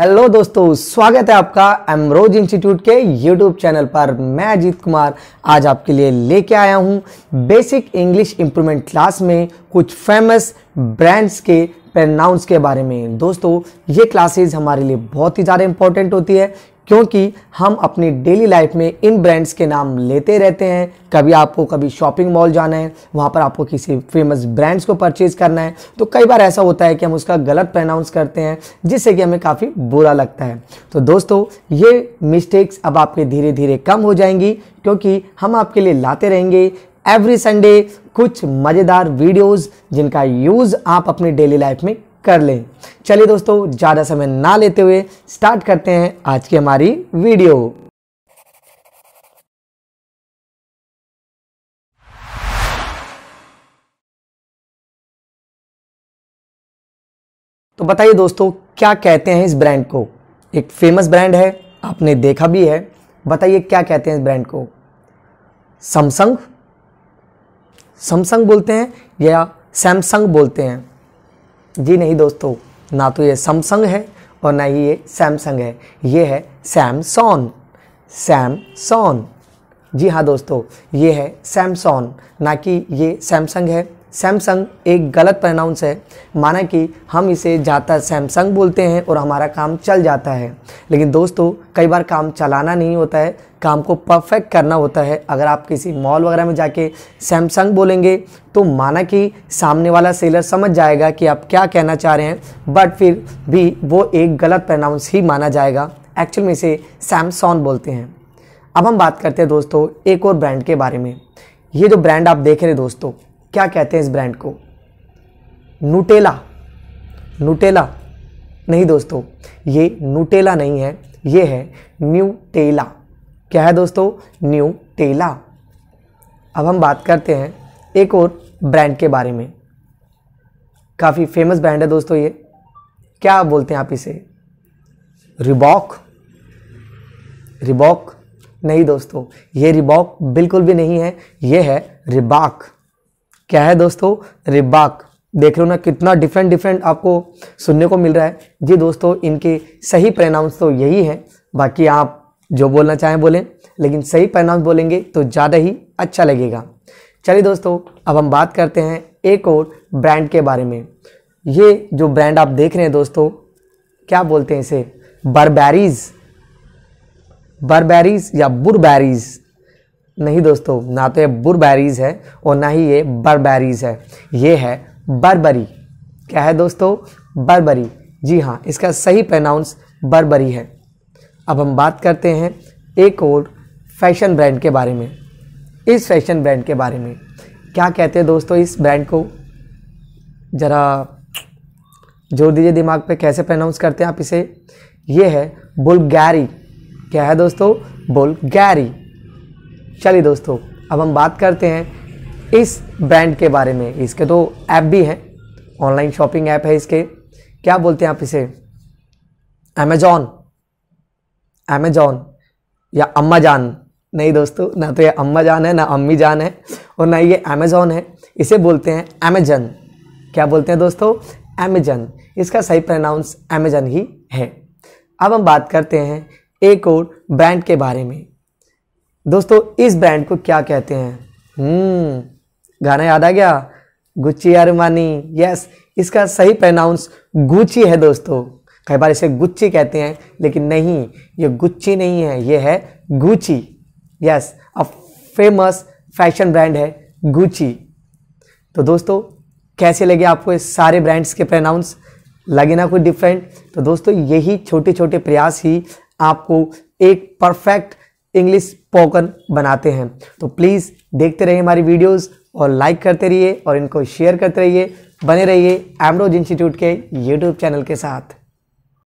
hello दोस्तों स्वागत है आपका एमरोज इंस्टीट्यूट के यूट्यूब चैनल पर मैं अजीत कुमार आज आपके लिए लेके आया हूँ बेसिक इंग्लिश इम्प्रूवमेंट क्लास में कुछ फेमस ब्रांड्स के प्रनाउंस के बारे में दोस्तों ये क्लासेस हमारे लिए बहुत ही ज़्यादा इंपॉर्टेंट होती है क्योंकि हम अपनी डेली लाइफ में इन ब्रांड्स के नाम लेते रहते हैं कभी आपको कभी शॉपिंग मॉल जाना है वहाँ पर आपको किसी फेमस ब्रांड्स को परचेज करना है तो कई बार ऐसा होता है कि हम उसका गलत प्रनाउंस करते हैं जिससे कि हमें काफ़ी बुरा लगता है तो दोस्तों ये मिस्टेक्स अब आपके धीरे धीरे कम हो जाएंगी क्योंकि हम आपके लिए लाते रहेंगे एवरी संडे कुछ मज़ेदार वीडियोस जिनका यूज़ आप अपनी डेली लाइफ में कर लें चलिए दोस्तों ज़्यादा समय ना लेते हुए स्टार्ट करते हैं आज की हमारी वीडियो तो बताइए दोस्तों क्या कहते हैं इस ब्रांड को एक फेमस ब्रांड है आपने देखा भी है बताइए क्या कहते हैं इस ब्रांड को समसंग समसंग बोलते हैं या सैमसंग बोलते हैं जी नहीं दोस्तों ना तो ये सैमसंग है और ना ही ये सैमसंग है ये है सैमसॉन सैमसॉन जी हाँ दोस्तों ये है सैमसॉन ना कि ये सैमसंग है सैमसंग एक गलत प्रनाउंस है माना कि हम इसे जाता सैमसंग बोलते हैं और हमारा काम चल जाता है लेकिन दोस्तों कई बार काम चलाना नहीं होता है काम को परफेक्ट करना होता है अगर आप किसी मॉल वगैरह में जाके सैमसंग बोलेंगे तो माना कि सामने वाला सेलर समझ जाएगा कि आप क्या कहना चाह रहे हैं बट फिर भी वो एक गलत प्रनाउंस ही माना जाएगा एक्चुअल में इसे सैमसॉन बोलते हैं अब हम बात करते हैं दोस्तों एक और ब्रांड के बारे में ये जो ब्रांड आप देख रहे हैं दोस्तों क्या कहते हैं इस ब्रांड को नूटेला नूटेला नहीं दोस्तों ये नूटेला नहीं है ये है न्यू टेला क्या है दोस्तों न्यू टेला अब हम बात करते हैं एक और ब्रांड के बारे में काफ़ी फेमस ब्रांड है दोस्तों ये क्या बोलते हैं आप इसे रिबॉक रिबॉक नहीं दोस्तों ये रिबॉक बिल्कुल भी नहीं है ये है रिबाक क्या है दोस्तों रिबाक देख लो ना कितना डिफरेंट डिफरेंट आपको सुनने को मिल रहा है जी दोस्तों इनके सही प्रनाउंस तो यही है बाकी आप जो बोलना चाहें बोलें लेकिन सही प्रनाउंस बोलेंगे तो ज़्यादा ही अच्छा लगेगा चलिए दोस्तों अब हम बात करते हैं एक और ब्रांड के बारे में ये जो ब्रांड आप देख रहे हैं दोस्तों क्या बोलते हैं इसे बरबैरीज़ बरबैरीज़ या बुरबैरीज नहीं दोस्तों ना तो ये बुरबैरीज है और ना ही ये बरबैरीज है ये है बरबरी क्या है दोस्तों बरबरी जी हाँ इसका सही प्रनाउंस बरबरी है अब हम बात करते हैं एक और फैशन ब्रांड के बारे में इस फैशन ब्रांड के बारे में क्या कहते हैं दोस्तों इस ब्रांड को ज़रा जोर दीजिए दिमाग पे कैसे प्रनाउंस करते हैं आप इसे ये है बुलगैरी क्या है दोस्तों बुलगैरी चलिए दोस्तों अब हम बात करते हैं इस ब्रांड के बारे में इसके तो ऐप भी हैं ऑनलाइन शॉपिंग ऐप है इसके क्या बोलते हैं आप इसे अमेजॉन अमेजॉन या अम्मा जान नहीं दोस्तों ना तो ये अम्मा जान है ना अम्मी जान है और ना ये अमेजॉन है इसे बोलते हैं अमेजन क्या बोलते हैं दोस्तों अमेजन इसका सही प्रनाउंस अमेजन ही है अब हम बात करते हैं एक और ब्रांड के बारे में दोस्तों इस ब्रांड को क्या कहते हैं हम्म गाना याद आ गया गुच्ची अरमानी यस इसका सही प्रनाउंस गुची है दोस्तों कई बार इसे गुच्ची कहते हैं लेकिन नहीं ये गुच्ची नहीं है ये है Gucci yes a famous fashion brand है गुची तो दोस्तों कैसे लगे आपको इस सारे ब्रांड्स के प्रनाउंस लगे ना कुछ डिफरेंट तो दोस्तों यही छोटे छोटे प्रयास ही आपको एक परफेक्ट इंग्लिश स्पोकन बनाते हैं तो प्लीज़ देखते रहिए हमारी वीडियोस और लाइक करते रहिए और इनको शेयर करते रहिए बने रहिए एमरोज इंस्टीट्यूट के यूट्यूब चैनल के साथ